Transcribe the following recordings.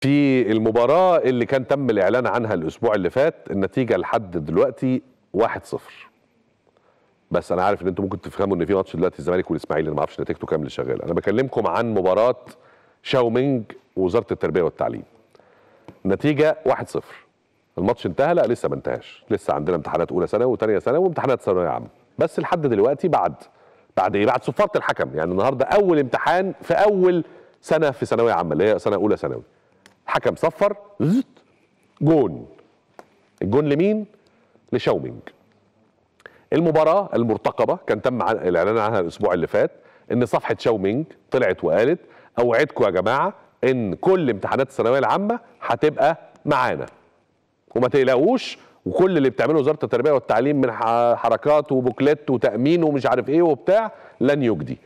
في المباراة اللي كان تم الإعلان عنها الأسبوع اللي فات النتيجة لحد دلوقتي 1-0 بس أنا عارف إن أنتم ممكن تفهموا إن في ماتش دلوقتي الزمالك والإسماعيلي أنا ما أعرفش نتيجته كام اللي شغال أنا بكلمكم عن مباراة شاومينج ووزارة التربية والتعليم نتيجة 1-0 الماتش انتهى لا لسه ما انتهاش لسه عندنا امتحانات أولى سنة وثانية سنة وامتحانات ثانوية عامة بس لحد دلوقتي بعد بعد إيه بعد صفارة الحكم يعني النهاردة أول امتحان في أول سنة في ثانوية عامة اللي هي سنة أولى ثانوي الحكم صفر زت جون الجون لمين؟ لشاومينج المباراة المرتقبة كان تم الإعلان عنها الأسبوع اللي فات إن صفحة شاومينج طلعت وقالت أوعدكم يا جماعة إن كل امتحانات الثانوية العامة هتبقى معانا وما تقلقوش وكل اللي بتعمله وزاره التربيه والتعليم من حركات وبوكلت وتامين ومش عارف ايه وبتاع لن يجدي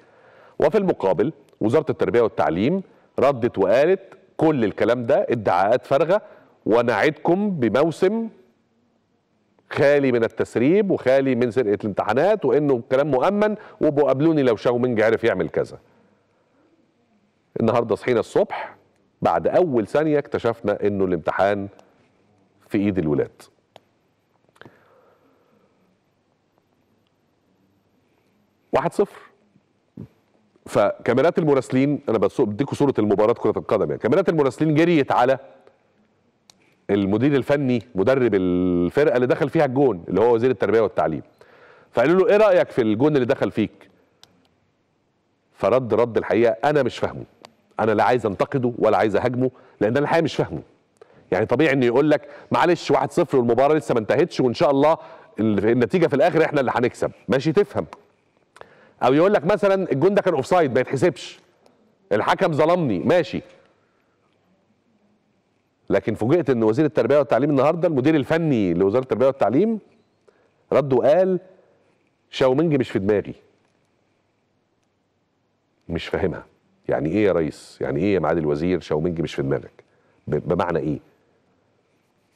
وفي المقابل وزاره التربيه والتعليم ردت وقالت كل الكلام ده ادعاءات فارغه ونعدكم بموسم خالي من التسريب وخالي من سرقه الامتحانات وانه الكلام مؤمن وبقابلوني لو منج عرف يعمل كذا النهارده صحينا الصبح بعد اول ثانيه اكتشفنا انه الامتحان في ايد الولاد واحد صفر فكاميرات المراسلين انا بديكوا صوره المباراه كره القدم يعني كاميرات المراسلين جريت على المدير الفني مدرب الفرقه اللي دخل فيها الجون اللي هو وزير التربيه والتعليم فقالوا له ايه رايك في الجون اللي دخل فيك فرد رد الحقيقه انا مش فاهمه انا لا عايز انتقده ولا عايز اهاجمه لان انا الحقيقه مش فاهمه يعني طبيعي انه يقول لك معلش 1-0 والمباراه لسه ما انتهتش وان شاء الله النتيجه في الاخر احنا اللي هنكسب ماشي تفهم او يقول لك مثلا الجون ده كان اوف سايد ما يتحسبش الحكم ظلمني ماشي لكن فوجئت ان وزير التربيه والتعليم النهارده المدير الفني لوزاره التربيه والتعليم رد وقال شاومينج مش في دماغي مش فاهمها يعني ايه يا ريس يعني ايه يا معالي الوزير شاومينج مش في دماغك بمعنى ايه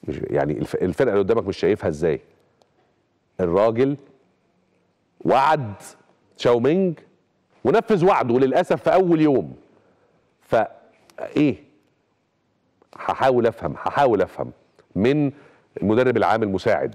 مش يعني الفرقه اللي قدامك مش شايفها ازاي الراجل وعد تشاومينج ونفذ وعده للاسف في اول يوم ف ايه هحاول افهم هحاول افهم من المدرب العام المساعد